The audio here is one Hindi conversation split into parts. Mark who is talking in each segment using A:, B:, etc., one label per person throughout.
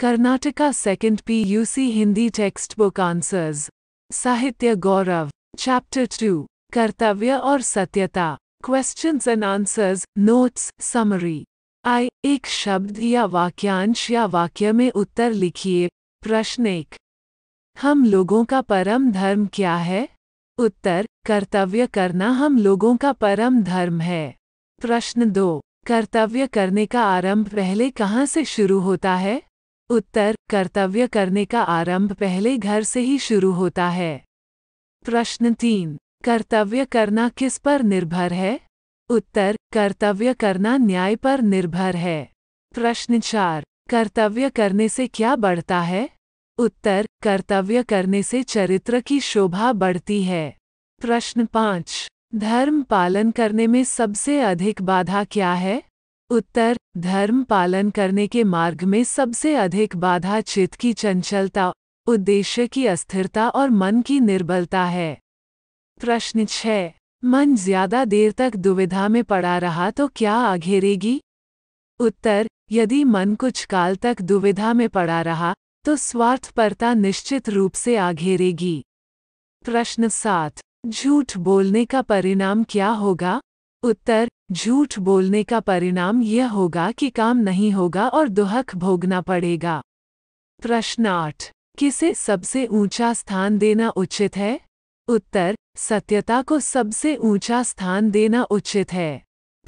A: Karnataka second P U C Hindi text book answers Sahitya Gaurav chapter two कर्तव्य और सत्यता question and answers notes summary I एक शब्द या वाक्यांश या वाक्य में उत्तर लिखिए प्रश्न एक हम लोगों का परम धर्म क्या है उत्तर कर्तव्य करना हम लोगों का परम धर्म है प्रश्न दो कर्तव्य करने का आरंभ पहले कहाँ से शुरू होता है उत्तर कर्तव्य करने का आरंभ पहले घर से ही शुरू होता है प्रश्न तीन कर्तव्य करना किस पर निर्भर है उत्तर कर्तव्य करना न्याय पर निर्भर है प्रश्न चार कर्तव्य करने से क्या बढ़ता है उत्तर कर्तव्य करने से चरित्र की शोभा बढ़ती है प्रश्न पाँच धर्म पालन करने में सबसे अधिक बाधा क्या है उत्तर धर्म पालन करने के मार्ग में सबसे अधिक बाधा चित्त की चंचलता उद्देश्य की अस्थिरता और मन की निर्बलता है प्रश्न छः मन ज्यादा देर तक दुविधा में पड़ा रहा तो क्या आघेरेगी उत्तर यदि मन कुछ काल तक दुविधा में पड़ा रहा तो स्वार्थपरता निश्चित रूप से आघेरेगी प्रश्न सात झूठ बोलने का परिणाम क्या होगा उत्तर झूठ बोलने का परिणाम यह होगा कि काम नहीं होगा और दुहक भोगना पड़ेगा प्रश्न आठ किसे सबसे ऊंचा स्थान देना उचित है उत्तर सत्यता को सबसे ऊंचा स्थान देना उचित है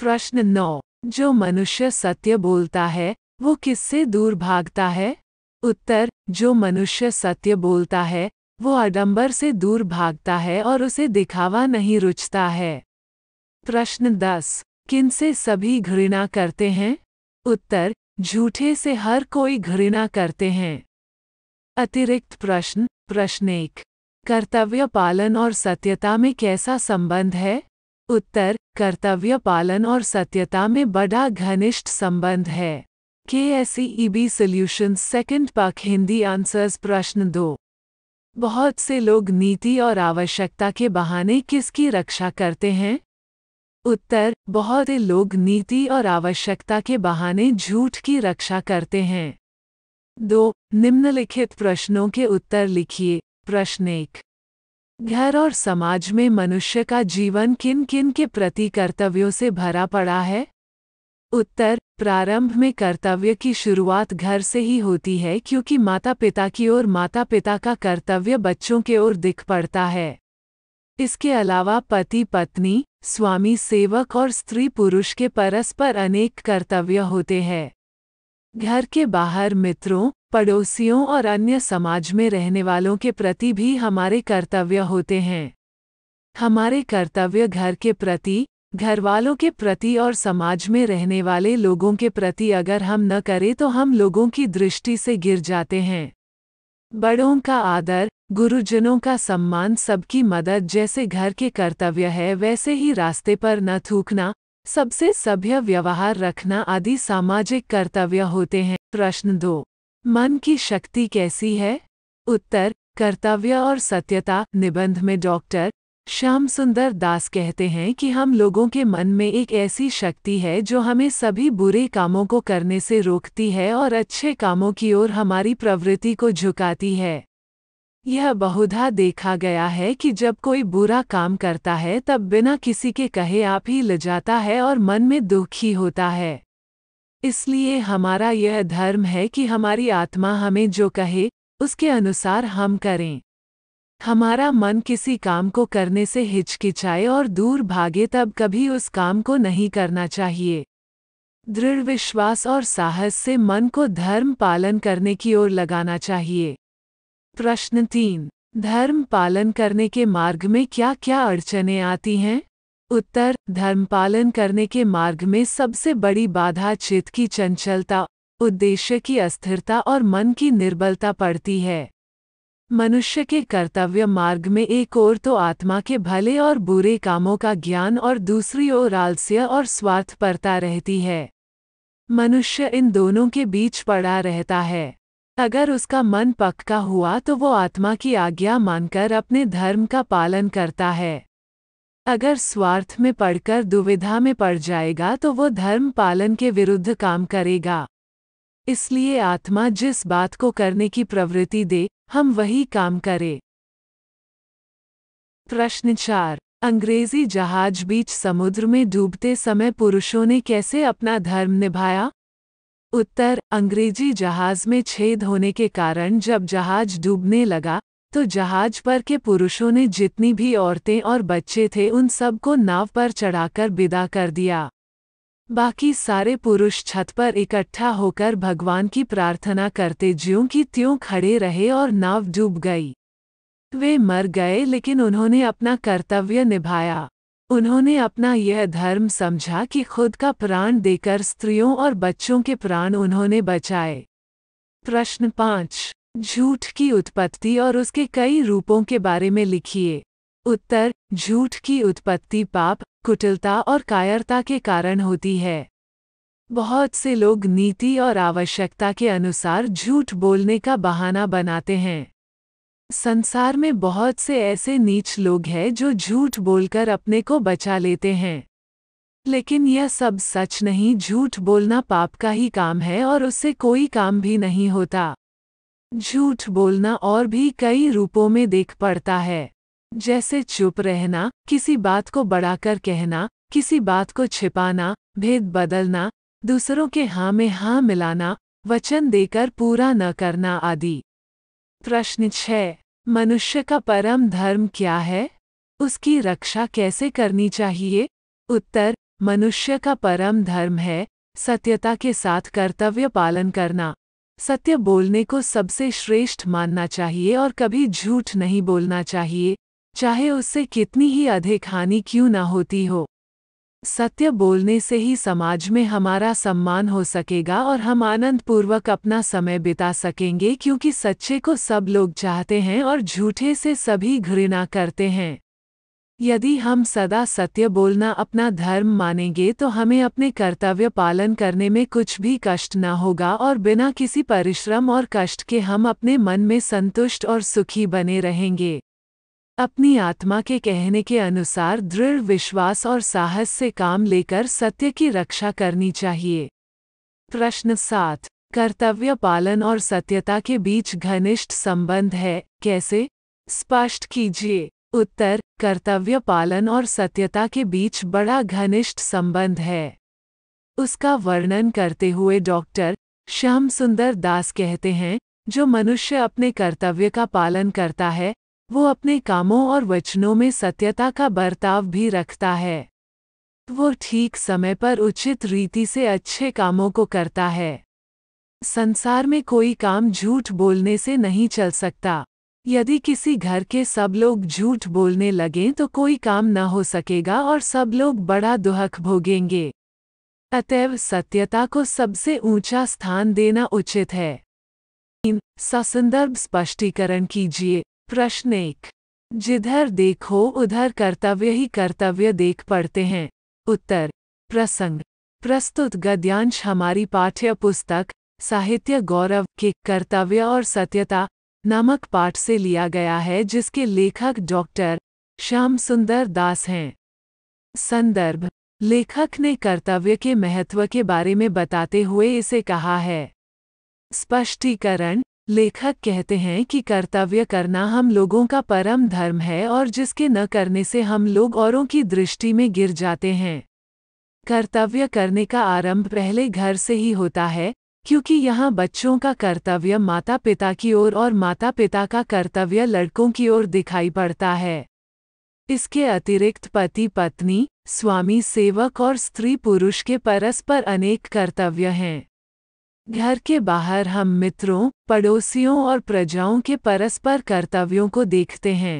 A: प्रश्न नौ जो मनुष्य सत्य बोलता है वो किससे दूर भागता है उत्तर जो मनुष्य सत्य बोलता है वो आडंबर से दूर भागता है और उसे दिखावा नहीं रुचता है प्रश्न दस किनसे सभी घृणा करते हैं उत्तर झूठे से हर कोई घृणा करते हैं अतिरिक्त प्रश्न प्रश्न एक कर्तव्य पालन और सत्यता में कैसा संबंध है उत्तर कर्तव्य पालन और सत्यता में बड़ा घनिष्ठ संबंध है के एस ईबी सोल्यूशन सेकेंड पक हिंदी आंसर्स प्रश्न दो बहुत से लोग नीति और आवश्यकता के बहाने किसकी रक्षा करते हैं उत्तर बहुत लोग नीति और आवश्यकता के बहाने झूठ की रक्षा करते हैं दो निम्नलिखित प्रश्नों के उत्तर लिखिए प्रश्न एक घर और समाज में मनुष्य का जीवन किन किन के प्रति कर्तव्यों से भरा पड़ा है उत्तर प्रारंभ में कर्तव्य की शुरुआत घर से ही होती है क्योंकि माता पिता की ओर माता पिता का कर्तव्य बच्चों के ओर दिख पड़ता है इसके अलावा पति पत्नी स्वामी सेवक और स्त्री पुरुष के परस्पर अनेक कर्तव्य होते हैं घर के बाहर मित्रों पड़ोसियों और अन्य समाज में रहने वालों के प्रति भी हमारे कर्तव्य होते हैं हमारे कर्तव्य घर के प्रति घर वालों के प्रति और समाज में रहने वाले लोगों के प्रति अगर हम न करें तो हम लोगों की दृष्टि से गिर जाते हैं बड़ों का आदर गुरुजनों का सम्मान सबकी मदद जैसे घर के कर्तव्य है वैसे ही रास्ते पर न थूकना सबसे सभ्य व्यवहार रखना आदि सामाजिक कर्तव्य होते हैं प्रश्न दो मन की शक्ति कैसी है उत्तर कर्तव्य और सत्यता निबंध में डॉक्टर श्याम सुंदर दास कहते हैं कि हम लोगों के मन में एक ऐसी शक्ति है जो हमें सभी बुरे कामों को करने से रोकती है और अच्छे कामों की ओर हमारी प्रवृत्ति को झुकाती है यह बहुधा देखा गया है कि जब कोई बुरा काम करता है तब बिना किसी के कहे आप ही ले जाता है और मन में दुखी होता है इसलिए हमारा यह धर्म है कि हमारी आत्मा हमें जो कहे उसके अनुसार हम करें हमारा मन किसी काम को करने से हिचकिचाए और दूर भागे तब कभी उस काम को नहीं करना चाहिए दृढ़ विश्वास और साहस से मन को धर्म पालन करने की ओर लगाना चाहिए प्रश्न तीन धर्म पालन करने के मार्ग में क्या क्या अड़चने आती हैं उत्तर धर्म पालन करने के मार्ग में सबसे बड़ी बाधा चित्त की चंचलता उद्देश्य की अस्थिरता और मन की निर्बलता पड़ती है मनुष्य के कर्तव्य मार्ग में एक ओर तो आत्मा के भले और बुरे कामों का ज्ञान और दूसरी ओर आलस्य और स्वार्थ परता रहती है मनुष्य इन दोनों के बीच पड़ा रहता है अगर उसका मन पक्का हुआ तो वो आत्मा की आज्ञा मानकर अपने धर्म का पालन करता है अगर स्वार्थ में पड़कर दुविधा में पड़ जाएगा तो वो धर्म पालन के विरुद्ध काम करेगा इसलिए आत्मा जिस बात को करने की प्रवृत्ति दे हम वही काम करें प्रश्न चार अंग्रेजी जहाज बीच समुद्र में डूबते समय पुरुषों ने कैसे अपना धर्म निभाया उत्तर अंग्रेजी जहाज में छेद होने के कारण जब जहाज डूबने लगा तो जहाज पर के पुरुषों ने जितनी भी औरतें और बच्चे थे उन सबको नाव पर चढ़ाकर विदा कर दिया बाकी सारे पुरुष छत पर इकट्ठा होकर भगवान की प्रार्थना करते ज्यों की त्यों खड़े रहे और नाव डूब गई वे मर गए लेकिन उन्होंने अपना कर्तव्य निभाया उन्होंने अपना यह धर्म समझा कि खुद का प्राण देकर स्त्रियों और बच्चों के प्राण उन्होंने बचाए प्रश्न पाँच झूठ की उत्पत्ति और उसके कई रूपों के बारे में लिखिए उत्तर झूठ की उत्पत्ति पाप कुटिलता और कायरता के कारण होती है बहुत से लोग नीति और आवश्यकता के अनुसार झूठ बोलने का बहाना बनाते हैं संसार में बहुत से ऐसे नीच लोग हैं जो झूठ बोलकर अपने को बचा लेते हैं लेकिन यह सब सच नहीं झूठ बोलना पाप का ही काम है और उससे कोई काम भी नहीं होता झूठ बोलना और भी कई रूपों में देख पड़ता है जैसे चुप रहना किसी बात को बढ़ाकर कहना किसी बात को छिपाना भेद बदलना दूसरों के हाँ में हाँ मिलाना वचन देकर पूरा न करना आदि प्रश्न छः मनुष्य का परम धर्म क्या है उसकी रक्षा कैसे करनी चाहिए उत्तर मनुष्य का परम धर्म है सत्यता के साथ कर्तव्य पालन करना सत्य बोलने को सबसे श्रेष्ठ मानना चाहिए और कभी झूठ नहीं बोलना चाहिए चाहे उससे कितनी ही अधिक हानि क्यों न होती हो सत्य बोलने से ही समाज में हमारा सम्मान हो सकेगा और हम आनंदपूर्वक अपना समय बिता सकेंगे क्योंकि सच्चे को सब लोग चाहते हैं और झूठे से सभी घृणा करते हैं यदि हम सदा सत्य बोलना अपना धर्म मानेंगे तो हमें अपने कर्तव्य पालन करने में कुछ भी कष्ट न होगा और बिना किसी परिश्रम और कष्ट के हम अपने मन में संतुष्ट और सुखी बने रहेंगे अपनी आत्मा के कहने के अनुसार दृढ़ विश्वास और साहस से काम लेकर सत्य की रक्षा करनी चाहिए प्रश्न सात कर्तव्य पालन और सत्यता के बीच घनिष्ठ संबंध है कैसे स्पष्ट कीजिए उत्तर कर्तव्य पालन और सत्यता के बीच बड़ा घनिष्ठ संबंध है उसका वर्णन करते हुए डॉक्टर श्याम सुंदर दास कहते हैं जो मनुष्य अपने कर्तव्य का पालन करता है वो अपने कामों और वचनों में सत्यता का बर्ताव भी रखता है वो ठीक समय पर उचित रीति से अच्छे कामों को करता है संसार में कोई काम झूठ बोलने से नहीं चल सकता यदि किसी घर के सब लोग झूठ बोलने लगें तो कोई काम न हो सकेगा और सब लोग बड़ा दुहक भोगेंगे अतएव सत्यता को सबसे ऊंचा स्थान देना उचित है इन ससंदर्भ स्पष्टीकरण कीजिए प्रश्न एक जिधर देखो उधर कर्तव्य ही कर्तव्य देख पड़ते हैं उत्तर प्रसंग प्रस्तुत गद्यांश हमारी पाठ्य पुस्तक साहित्य गौरव के कर्तव्य और सत्यता नामक पाठ से लिया गया है जिसके लेखक डॉक्टर श्याम सुंदर दास हैं संदर्भ लेखक ने कर्तव्य के महत्व के बारे में बताते हुए इसे कहा है स्पष्टीकरण लेखक कहते हैं कि कर्तव्य करना हम लोगों का परम धर्म है और जिसके न करने से हम लोग औरों की दृष्टि में गिर जाते हैं कर्तव्य करने का आरंभ पहले घर से ही होता है क्योंकि यहाँ बच्चों का कर्तव्य माता पिता की ओर और माता पिता का कर्तव्य लड़कों की ओर दिखाई पड़ता है इसके अतिरिक्त पति पत्नी स्वामी सेवक और स्त्री पुरुष के परस्पर अनेक कर्तव्य हैं घर के बाहर हम मित्रों पड़ोसियों और प्रजाओं के परस्पर कर्तव्यों को देखते हैं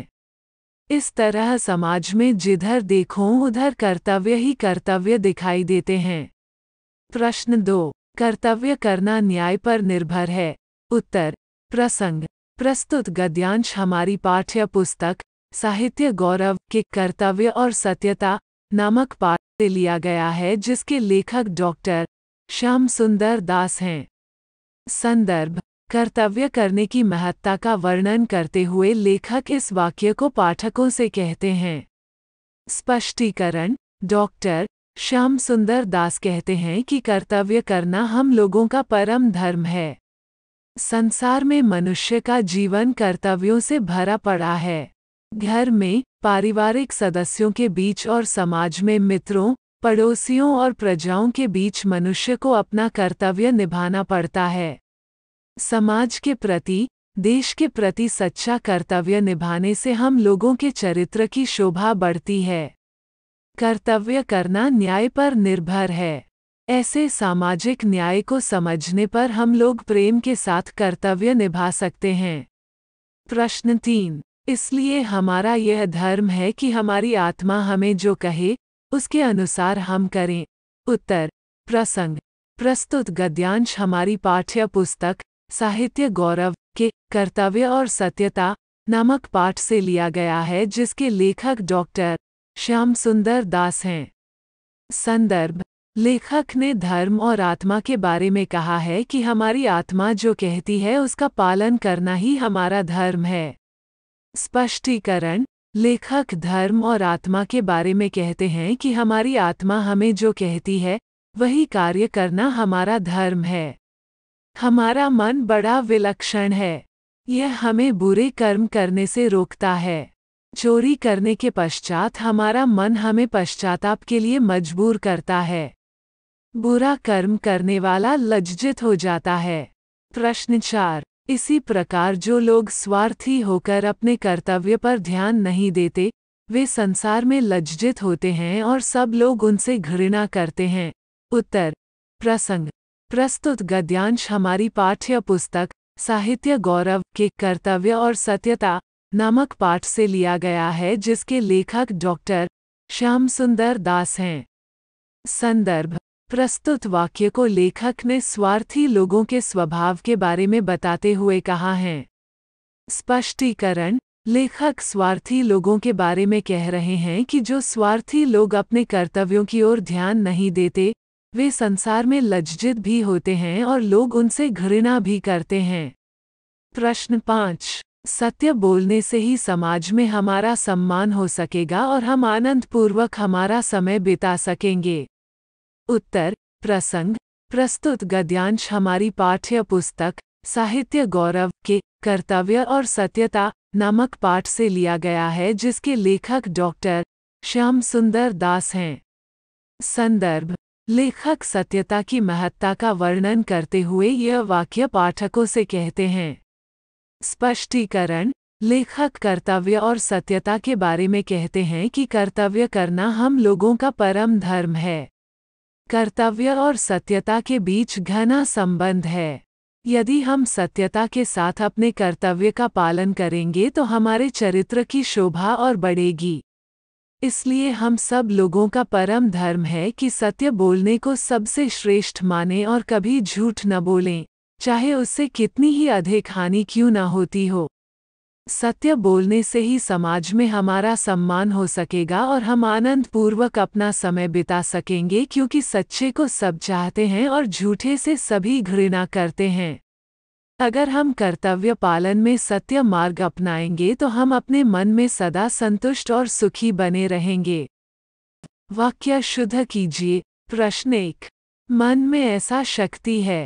A: इस तरह समाज में जिधर देखो उधर कर्तव्य ही कर्तव्य दिखाई देते हैं प्रश्न दो कर्तव्य करना न्याय पर निर्भर है उत्तर प्रसंग प्रस्तुत गद्यांश हमारी पाठ्य पुस्तक साहित्य गौरव के कर्तव्य और सत्यता नामक पाठ से लिया गया है जिसके लेखक डॉक्टर श्याम सुंदर दास हैं संदर्भ कर्तव्य करने की महत्ता का वर्णन करते हुए लेखक इस वाक्य को पाठकों से कहते हैं स्पष्टीकरण डॉक्टर श्याम सुंदर दास कहते हैं कि कर्तव्य करना हम लोगों का परम धर्म है संसार में मनुष्य का जीवन कर्तव्यों से भरा पड़ा है घर में पारिवारिक सदस्यों के बीच और समाज में मित्रों पड़ोसियों और प्रजाओं के बीच मनुष्य को अपना कर्तव्य निभाना पड़ता है समाज के प्रति देश के प्रति सच्चा कर्तव्य निभाने से हम लोगों के चरित्र की शोभा बढ़ती है कर्तव्य करना न्याय पर निर्भर है ऐसे सामाजिक न्याय को समझने पर हम लोग प्रेम के साथ कर्तव्य निभा सकते हैं प्रश्न तीन इसलिए हमारा यह धर्म है कि हमारी आत्मा हमें जो कहे उसके अनुसार हम करें उत्तर प्रसंग प्रस्तुत गद्यांश हमारी पाठ्य पुस्तक साहित्य गौरव के कर्तव्य और सत्यता नामक पाठ से लिया गया है जिसके लेखक डॉक्टर श्याम सुंदर दास हैं संदर्भ लेखक ने धर्म और आत्मा के बारे में कहा है कि हमारी आत्मा जो कहती है उसका पालन करना ही हमारा धर्म है स्पष्टीकरण लेखक धर्म और आत्मा के बारे में कहते हैं कि हमारी आत्मा हमें जो कहती है वही कार्य करना हमारा धर्म है हमारा मन बड़ा विलक्षण है यह हमें बुरे कर्म करने से रोकता है चोरी करने के पश्चात हमारा मन हमें पश्चाताप के लिए मजबूर करता है बुरा कर्म करने वाला लज्जित हो जाता है प्रश्न चार इसी प्रकार जो लोग स्वार्थी होकर अपने कर्तव्य पर ध्यान नहीं देते वे संसार में लज्जित होते हैं और सब लोग उनसे घृणा करते हैं उत्तर प्रसंग प्रस्तुत गद्यांश हमारी पाठ्य पुस्तक साहित्य गौरव के कर्तव्य और सत्यता नामक पाठ से लिया गया है जिसके लेखक डॉक्टर श्याम सुंदर दास हैं संदर्भ प्रस्तुत वाक्य को लेखक ने स्वार्थी लोगों के स्वभाव के बारे में बताते हुए कहा है स्पष्टीकरण लेखक स्वार्थी लोगों के बारे में कह रहे हैं कि जो स्वार्थी लोग अपने कर्तव्यों की ओर ध्यान नहीं देते वे संसार में लज्जित भी होते हैं और लोग उनसे घृणा भी करते हैं प्रश्न पाँच सत्य बोलने से ही समाज में हमारा सम्मान हो सकेगा और हम आनंदपूर्वक हमारा समय बिता सकेंगे उत्तर प्रसंग प्रस्तुत गद्यांश हमारी पाठ्य पुस्तक साहित्य गौरव के कर्तव्य और सत्यता नामक पाठ से लिया गया है जिसके लेखक डॉक्टर श्याम सुंदर दास हैं संदर्भ लेखक सत्यता की महत्ता का वर्णन करते हुए यह वाक्य पाठकों से कहते हैं स्पष्टीकरण लेखक कर्तव्य और सत्यता के बारे में कहते हैं कि कर्तव्य करना हम लोगों का परम धर्म है कर्तव्य और सत्यता के बीच घना संबंध है यदि हम सत्यता के साथ अपने कर्तव्य का पालन करेंगे तो हमारे चरित्र की शोभा और बढ़ेगी इसलिए हम सब लोगों का परम धर्म है कि सत्य बोलने को सबसे श्रेष्ठ माने और कभी झूठ न बोलें चाहे उससे कितनी ही अधिक हानि क्यों न होती हो सत्य बोलने से ही समाज में हमारा सम्मान हो सकेगा और हम आनंद पूर्वक अपना समय बिता सकेंगे क्योंकि सच्चे को सब चाहते हैं और झूठे से सभी घृणा करते हैं अगर हम कर्तव्य पालन में सत्य मार्ग अपनाएंगे तो हम अपने मन में सदा संतुष्ट और सुखी बने रहेंगे वाक्य शुद्ध कीजिए प्रश्न एक मन में ऐसा शक्ति है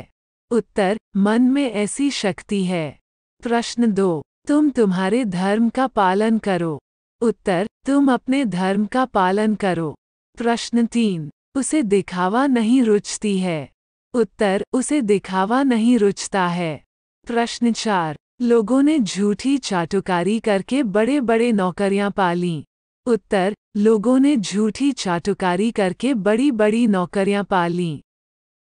A: उत्तर मन में ऐसी शक्ति है प्रश्न दो तुम तुम्हारे धर्म का पालन करो उत्तर तुम अपने धर्म का पालन करो प्रश्न तीन उसे दिखावा नहीं रुचती है उत्तर उसे दिखावा नहीं रुचता है प्रश्न चार लोगों ने झूठी चाटुकारी करके बड़े बड़े नौकरियां पाली उत्तर लोगों ने झूठी चाटुकारी करके बड़ी बड़ी नौकरियां पाली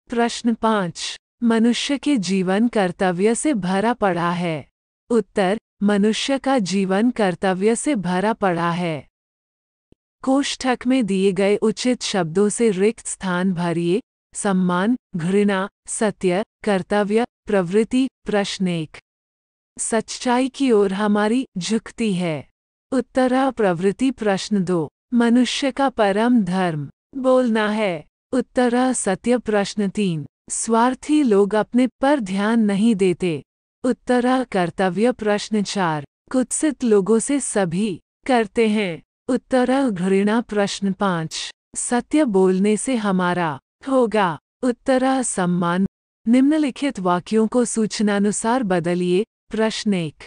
A: प्रश्न पाँच मनुष्य के जीवन कर्तव्य से भरा पड़ा है उत्तर मनुष्य का जीवन कर्तव्य से भरा पड़ा है कोष्ठक में दिए गए उचित शब्दों से रिक्त स्थान भरिए सम्मान घृणा सत्य कर्तव्य प्रवृत्ति प्रश्नेक सच्चाई की ओर हमारी झुकती है उत्तरा प्रवृत्ति प्रश्न दो मनुष्य का परम धर्म बोलना है उत्तरा सत्य प्रश्न तीन स्वार्थी लोग अपने पर ध्यान नहीं देते उत्तरा कर्तव्य प्रश्न चार कुत्सित लोगों से सभी करते हैं उत्तरा घृणा प्रश्न पाँच सत्य बोलने से हमारा होगा उत्तरा सम्मान निम्नलिखित वाक्यों को सूचनानुसार बदलिए प्रश्न एक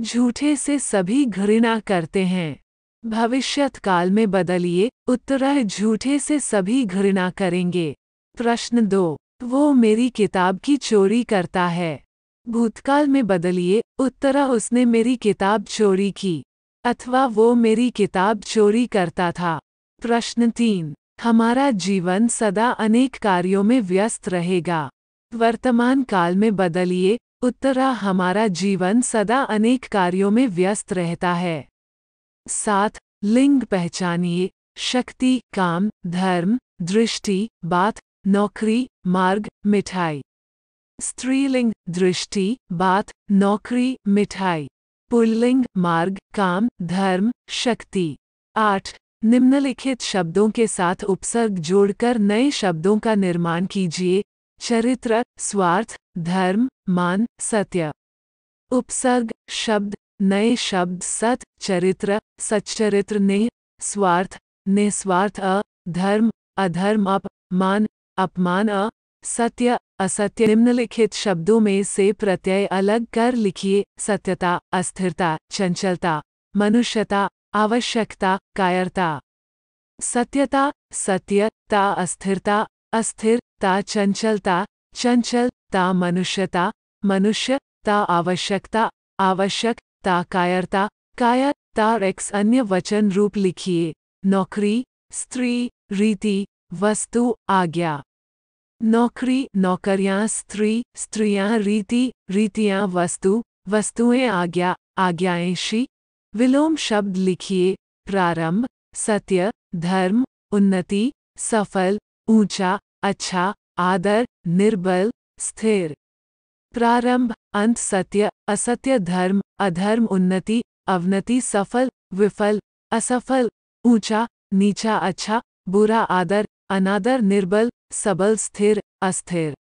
A: झूठे से सभी घृणा करते हैं भविष्यत काल में बदलिए उत्तरा झूठे से सभी घृणा करेंगे प्रश्न दो वो मेरी किताब की चोरी करता है भूतकाल में बदलिए उत्तरा उसने मेरी किताब चोरी की अथवा वो मेरी किताब चोरी करता था प्रश्न तीन हमारा जीवन सदा अनेक कार्यों में व्यस्त रहेगा वर्तमान काल में बदलिए उत्तरा हमारा जीवन सदा अनेक कार्यों में व्यस्त रहता है साथ लिंग पहचानिए शक्ति काम धर्म दृष्टि बात नौकरी मार्ग मिठाई स्त्रीलिंग दृष्टि बात नौकरी मिठाई पुल्लिंग मार्ग काम धर्म शक्ति आठ निम्नलिखित शब्दों के साथ उपसर्ग जोड़कर नए शब्दों का निर्माण कीजिए चरित्र स्वार्थ धर्म मान सत्य उपसर्ग शब्द नए शब्द सत चरित्र सच्चरित्र नेह स्वार्थ निस्वार्थ अ धर्म अधर्म अप मान अपमान अ सत्य असत्य निम्नलिखित शब्दों में से प्रत्यय अलग कर लिखिए सत्यता अस्थिरता चंचलता मनुष्यता आवश्यकता कायरता सत्यता सत्यता अस्थिरता अस्थिरता चंचलता चंचलता मनुष्यता मनुष्यता आवश्यकता आवश्यकता कायरता कायरता एक्स अन्य वचन रूप लिखिए नौकरी स्त्री रीति वस्तु आज्ञा नौकरी नौकरियां स्त्री स्त्रियां रीति रीतियां वस्तु वस्तुएं आज्ञा आज्ञाएं विलोम शब्द लिखिए प्रारंभ सत्य धर्म उन्नति सफल ऊंचा अच्छा आदर निर्बल स्थिर प्रारंभ अंत सत्य असत्य धर्म अधर्म उन्नति अवनति सफल विफल असफल ऊंचा नीचा अच्छा बुरा आदर अनादर निर्बल सबल स्थिर अस्थिर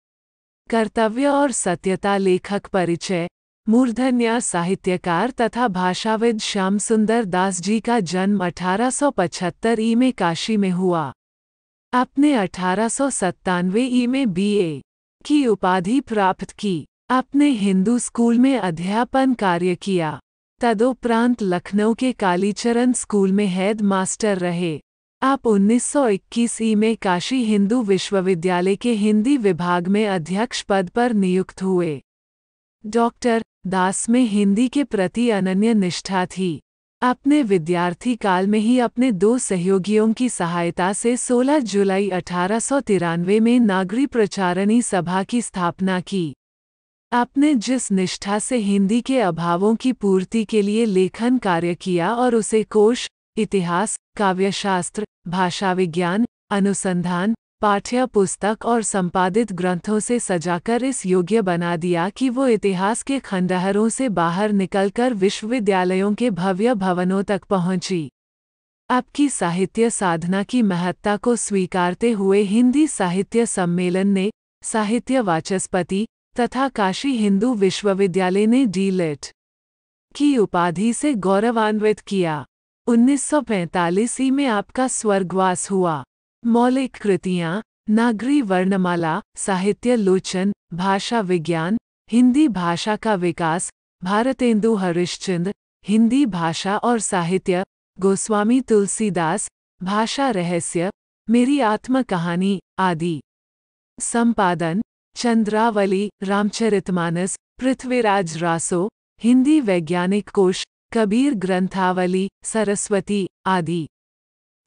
A: कर्तव्य और सत्यता लेखक परिचय मूर्धन्य साहित्यकार तथा भाषाविद श्याम सुंदर दास जी का जन्म 1875 ई में काशी में हुआ अपने अठारह ई में बीए की उपाधि प्राप्त की अपने हिंदू स्कूल में अध्यापन कार्य किया तदोपरांत लखनऊ के कालीचरण स्कूल में हेड मास्टर रहे आप 1921 ई में काशी हिंदू विश्वविद्यालय के हिंदी विभाग में अध्यक्ष पद पर नियुक्त हुए डॉक्टर दास में हिंदी के प्रति अनन्य निष्ठा थी अपने विद्यार्थी काल में ही अपने दो सहयोगियों की सहायता से 16 जुलाई अठारह में नागरी प्रचारणी सभा की स्थापना की आपने जिस निष्ठा से हिंदी के अभावों की पूर्ति के लिए लेखन कार्य किया और उसे कोश इतिहास काव्यशास्त्र भाषा विज्ञान अनुसंधान पाठ्य पुस्तक और संपादित ग्रंथों से सजाकर इस योग्य बना दिया कि वो इतिहास के खंडहरों से बाहर निकलकर विश्वविद्यालयों के भव्य भवनों तक पहुंची आपकी साहित्य साधना की महत्ता को स्वीकारते हुए हिंदी साहित्य सम्मेलन ने साहित्य वाचस्पति तथा काशी हिंदू विश्वविद्यालय ने डीलेट की उपाधि से गौरवान्वित किया 1945 ई में आपका स्वर्गवास हुआ मौलिक कृतियाँ नागरी वर्णमाला साहित्य लोचन भाषा विज्ञान हिंदी भाषा का विकास भारतेंदु हरिश्चंद्र हिंदी भाषा और साहित्य गोस्वामी तुलसीदास भाषा रहस्य मेरी आत्म कहानी आदि संपादन चंद्रावली रामचरितमानस पृथ्वीराज रासो हिंदी वैज्ञानिक कोश कबीर ग्रंथावली सरस्वती आदि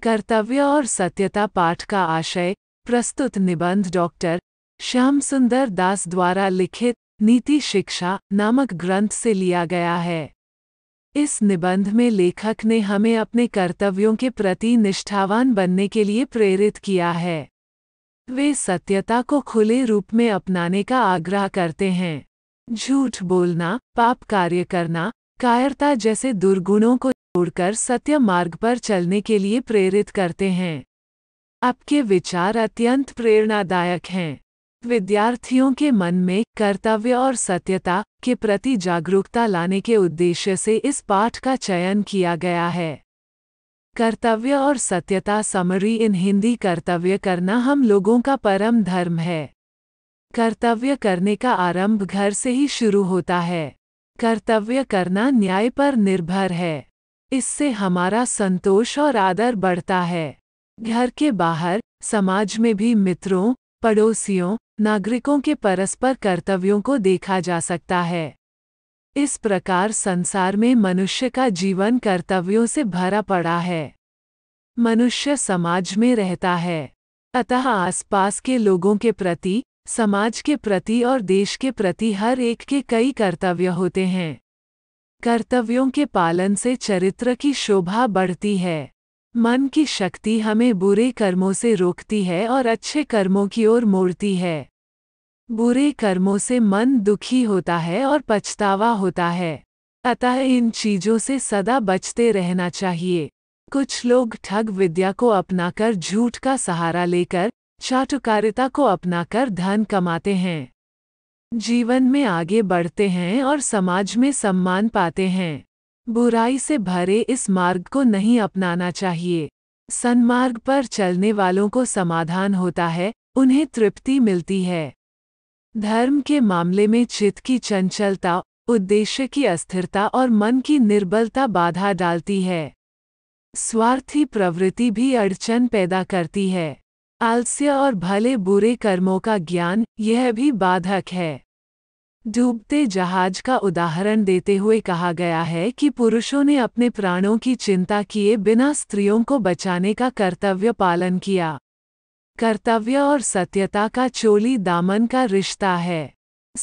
A: कर्तव्य और सत्यता पाठ का आशय प्रस्तुत निबंध डॉक्टर श्याम सुंदर दास द्वारा लिखित नीति शिक्षा नामक ग्रंथ से लिया गया है इस निबंध में लेखक ने हमें अपने कर्तव्यों के प्रति निष्ठावान बनने के लिए प्रेरित किया है वे सत्यता को खुले रूप में अपनाने का आग्रह करते हैं झूठ बोलना पाप कार्य करना कायरता जैसे दुर्गुणों को छोड़कर सत्य मार्ग पर चलने के लिए प्रेरित करते हैं आपके विचार अत्यंत प्रेरणादायक हैं विद्यार्थियों के मन में कर्तव्य और सत्यता के प्रति जागरूकता लाने के उद्देश्य से इस पाठ का चयन किया गया है कर्तव्य और सत्यता समरी इन हिंदी कर्तव्य करना हम लोगों का परम धर्म है कर्तव्य करने का आरंभ घर से ही शुरू होता है कर्तव्य करना न्याय पर निर्भर है इससे हमारा संतोष और आदर बढ़ता है घर के बाहर समाज में भी मित्रों पड़ोसियों नागरिकों के परस्पर कर्तव्यों को देखा जा सकता है इस प्रकार संसार में मनुष्य का जीवन कर्तव्यों से भरा पड़ा है मनुष्य समाज में रहता है अतः आसपास के लोगों के प्रति समाज के प्रति और देश के प्रति हर एक के कई कर्तव्य होते हैं कर्तव्यों के पालन से चरित्र की शोभा बढ़ती है मन की शक्ति हमें बुरे कर्मों से रोकती है और अच्छे कर्मों की ओर मोड़ती है बुरे कर्मों से मन दुखी होता है और पछतावा होता है अतः इन चीजों से सदा बचते रहना चाहिए कुछ लोग ठग विद्या को अपनाकर झूठ का सहारा लेकर चाटुकारिता को अपनाकर धन कमाते हैं जीवन में आगे बढ़ते हैं और समाज में सम्मान पाते हैं बुराई से भरे इस मार्ग को नहीं अपनाना चाहिए सन्मार्ग पर चलने वालों को समाधान होता है उन्हें तृप्ति मिलती है धर्म के मामले में चित्त की चंचलता उद्देश्य की अस्थिरता और मन की निर्बलता बाधा डालती है स्वार्थी प्रवृत्ति भी अड़चन पैदा करती है आलस्य और भले बुरे कर्मों का ज्ञान यह भी बाधक है डूबते जहाज का उदाहरण देते हुए कहा गया है कि पुरुषों ने अपने प्राणों की चिंता किए बिना स्त्रियों को बचाने का कर्तव्य पालन किया कर्तव्य और सत्यता का चोली दामन का रिश्ता है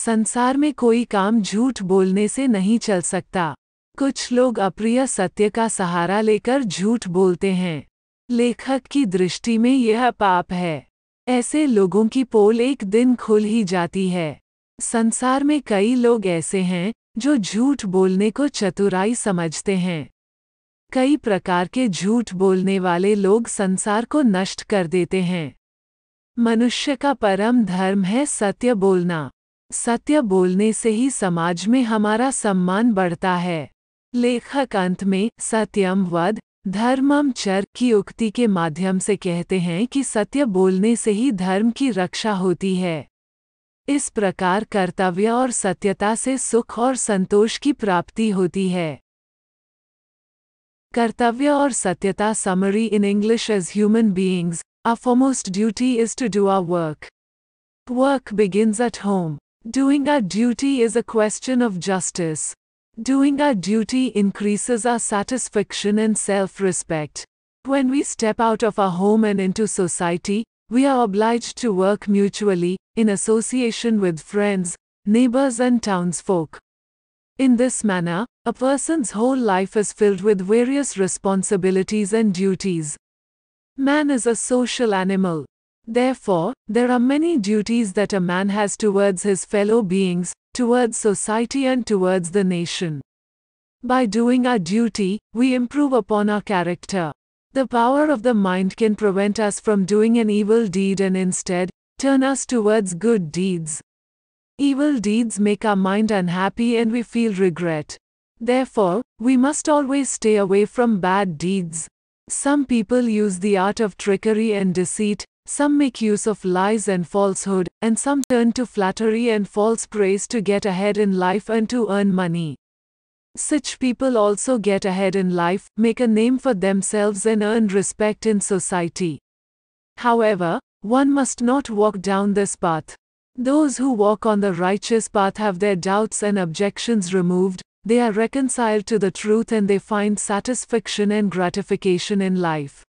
A: संसार में कोई काम झूठ बोलने से नहीं चल सकता कुछ लोग अप्रिय सत्य का सहारा लेकर झूठ बोलते हैं लेखक की दृष्टि में यह पाप है ऐसे लोगों की पोल एक दिन खुल ही जाती है संसार में कई लोग ऐसे हैं जो झूठ बोलने को चतुराई समझते हैं कई प्रकार के झूठ बोलने वाले लोग संसार को नष्ट कर देते हैं मनुष्य का परम धर्म है सत्य बोलना सत्य बोलने से ही समाज में हमारा सम्मान बढ़ता है लेखक अंत में सत्यम वध धर्मम चर की उक्ति के माध्यम से कहते हैं कि सत्य बोलने से ही धर्म की रक्षा होती है इस प्रकार कर्तव्य और सत्यता से सुख और संतोष की प्राप्ति होती है कर्तव्य और सत्यता summary in English as human beings Our foremost duty is to do a work work begins at home doing our duty is a question of justice Doing our duty increases our satisfaction and self respect. When we step out of our home and into society, we are obliged to work mutually, in association with friends, neighbors, and townsfolk. In this manner, a person's whole life is filled with various responsibilities and duties. Man is a social animal. Therefore, there are many duties that a man has towards his fellow beings, towards society and towards the nation. By doing our duty, we improve upon our character. The power of the mind can prevent us from doing an evil deed and instead, turn us towards good deeds. Evil deeds make our mind unhappy and we feel regret. Therefore, we must always stay away from bad deeds. Some people use the art of trickery and deceit, some make use of lies and falsehood, and some turn to flattery and false praise to get ahead in life and to earn money. Such people also get ahead in life, make a name for themselves and earn respect in society. However, one must not walk down this path. Those who walk on the righteous path have their doubts and objections removed, they are reconciled to the truth and they find satisfaction and gratification in life.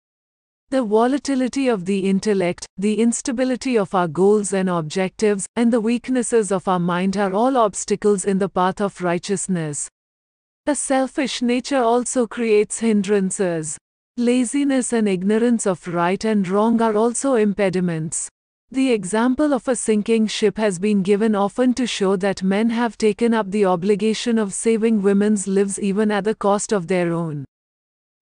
A: The volatility of the intellect, the instability of our goals and objectives, and the weaknesses of our mind are all obstacles in the path of righteousness. A selfish nature also creates hindrances. Laziness and ignorance of right and wrong are also impediments. The example of a sinking ship has been given often to show that men have taken up the obligation of saving women's lives even at the cost of their own.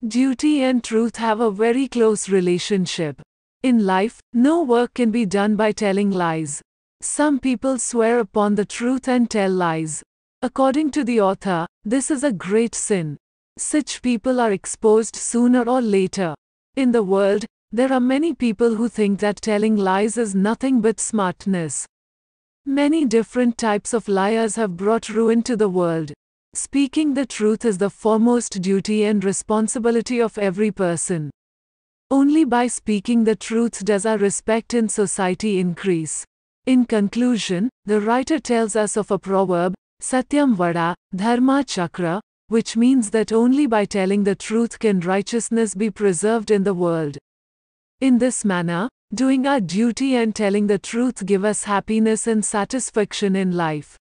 A: Duty and truth have a very close relationship. In life, no work can be done by telling lies. Some people swear upon the truth and tell lies. According to the author, this is a great sin. Such people are exposed sooner or later. In the world, there are many people who think that telling lies is nothing but smartness. Many different types of liars have brought ruin to the world. Speaking the truth is the foremost duty and responsibility of every person. Only by speaking the truth does our respect in society increase. In conclusion, the writer tells us of a proverb, Satyam Vada, Dharma Chakra, which means that only by telling the truth can righteousness be preserved in the world. In this manner, doing our duty and telling the truth give us happiness and satisfaction in life.